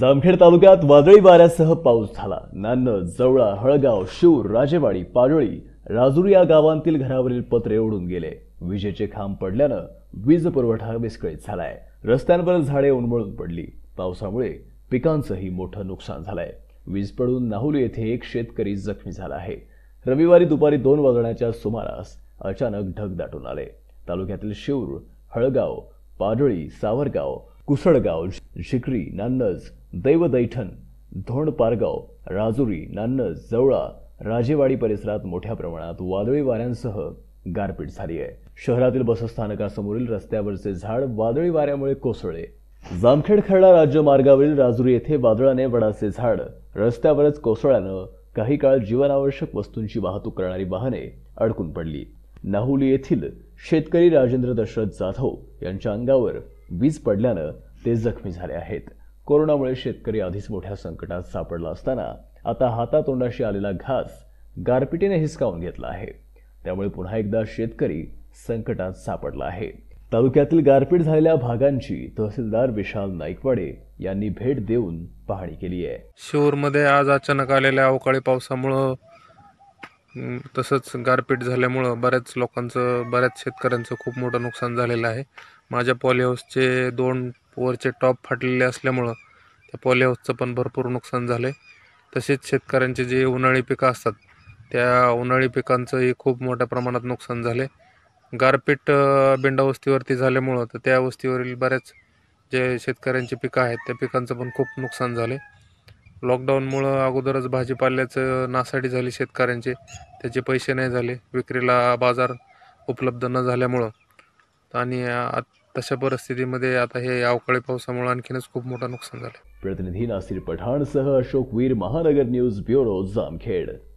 जामखेड तालुक्यात वादळी वाऱ्यासह पाऊस झाला नान्न जवळा हळगाव शूर राजेवाडी पाडळी राजूर या गावांतील घरावरील पत्रे उडून गेले विजेचे खांब पडल्यानं वीज पुरवठा विस्कळीत झालाय रस्त्यांवर झाडे उन्मळून पडली पावसामुळे पिकांचंही मोठं नुकसान झालंय वीज पडून नाहुली येथे एक शेतकरी जखमी झाला आहे रविवारी दुपारी दोन वाजण्याच्या सुमारास अचानक ढग दाटून आले तालुक्यातील शिऊर हळगाव पाडळी सावरगाव कुसळगाव शिकरी नान्नज दैवदैठण पारगाव राजुरी नान्न जवळा राजेवाडी परिसरात मोठ्या प्रमाणात वादळी वाऱ्यांसह गारपीट झाली आहे शहरातील बसस्थानकासमोरील रस्त्यावरचे झाड वादळी वाऱ्यामुळे कोसळले जामखेड खर्डा राज्यमार्गावरील राजुरी येथे वादळाने वडाचे झाड रस्त्यावरच कोसळल्यानं काही काळ जीवनावश्यक वस्तूंची वाहतूक करणारी वाहने अडकून पडली नाहुली येथील शेतकरी राजेंद्र दशरथ जाधव यांच्या अंगावर वीज पडल्यानं ते जखमी झाले आहेत कोरोनामुळे शेतकरी आधीच मोठ्या संकटात सापडला असताना आता हातातोंडाशी आलेला घास गारपिटीने हिसकावून घेतला आहे त्यामुळे पुन्हा एकदा शेतकरी संकटात सापडला आहे तालुक्यातील गारपीट झालेल्या भागांची तहसीलदार विशाल नाईकवाडे यांनी भेट देऊन पाहणी केली आहे मध्ये आज अचानक आलेल्या अवकाळी पावसामुळं तसंच गारपीट झाल्यामुळं बऱ्याच लोकांचं बऱ्याच शेतकऱ्यांचं खूप मोठं नुकसान झालेलं आहे माझ्या पॉलीहाऊसचे दोन वरचे टॉप फाटलेले असल्यामुळं त्या पॉलीहाऊसचं पण भरपूर नुकसान झालं आहे तसेच शेतकऱ्यांचे जे उन्हाळी पिकं असतात त्या उन्हाळी पिकांचंही खूप मोठ्या प्रमाणात नुकसान झाले गारपीट बिंडावस्तीवरती झाल्यामुळं तर त्या वस्तीवरील बऱ्याच जे शेतकऱ्यांची पिकं आहेत त्या पिकांचं पण खूप नुकसान झाले लॉकडाऊनमुळं अगोदरच भाजीपाल्याचं नासाडी झाली शेतकऱ्यांचे त्याचे पैसे नाही झाले विक्रीला बाजार उपलब्ध न झाल्यामुळं आणि तशा परिस्थितीमध्ये आता हे अवकाळी पावसामुळे आणखीनच खूप मोठं नुकसान झालं प्रतिनिधी नासिर पठाणसह अशोक वीर महानगर न्यूज ब्युरो जामखेड